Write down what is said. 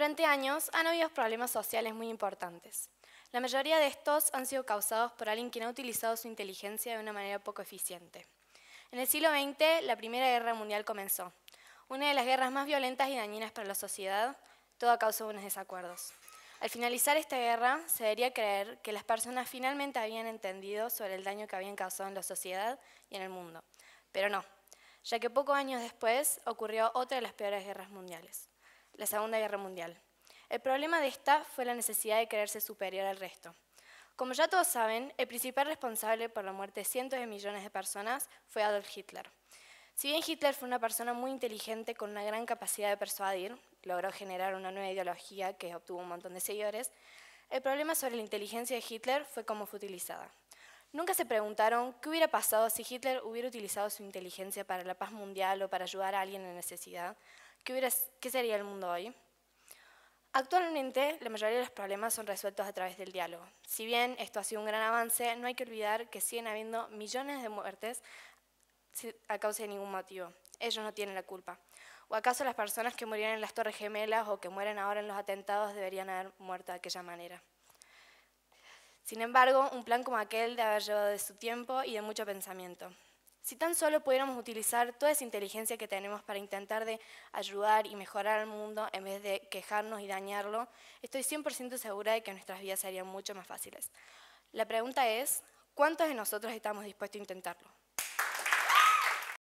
Durante años han habido problemas sociales muy importantes. La mayoría de estos han sido causados por alguien que ha utilizado su inteligencia de una manera poco eficiente. En el siglo XX, la Primera Guerra Mundial comenzó, una de las guerras más violentas y dañinas para la sociedad, todo a causa de unos desacuerdos. Al finalizar esta guerra, se debería creer que las personas finalmente habían entendido sobre el daño que habían causado en la sociedad y en el mundo. Pero no, ya que pocos años después ocurrió otra de las peores guerras mundiales la Segunda Guerra Mundial. El problema de esta fue la necesidad de creerse superior al resto. Como ya todos saben, el principal responsable por la muerte de cientos de millones de personas fue Adolf Hitler. Si bien Hitler fue una persona muy inteligente con una gran capacidad de persuadir, logró generar una nueva ideología que obtuvo un montón de seguidores, el problema sobre la inteligencia de Hitler fue cómo fue utilizada. Nunca se preguntaron qué hubiera pasado si Hitler hubiera utilizado su inteligencia para la paz mundial o para ayudar a alguien en necesidad. ¿Qué, sería el mundo hoy? Actualmente, la mayoría de los problemas son resueltos a través del diálogo. Si bien esto ha sido un gran avance, no hay que olvidar que siguen habiendo millones de muertes a causa de ningún motivo. Ellos no tienen la culpa. ¿O acaso las personas que murieron en las Torres Gemelas o que mueren ahora en los atentados deberían haber muerto de aquella manera? Sin embargo, un plan como aquel de haber llevado de su tiempo y de mucho pensamiento. Si tan solo pudiéramos utilizar toda esa inteligencia que tenemos para intentar de ayudar y mejorar al mundo en vez de quejarnos y dañarlo, estoy 100% segura de que nuestras vidas serían mucho más fáciles. La pregunta es, ¿cuántos de nosotros estamos dispuestos a intentarlo?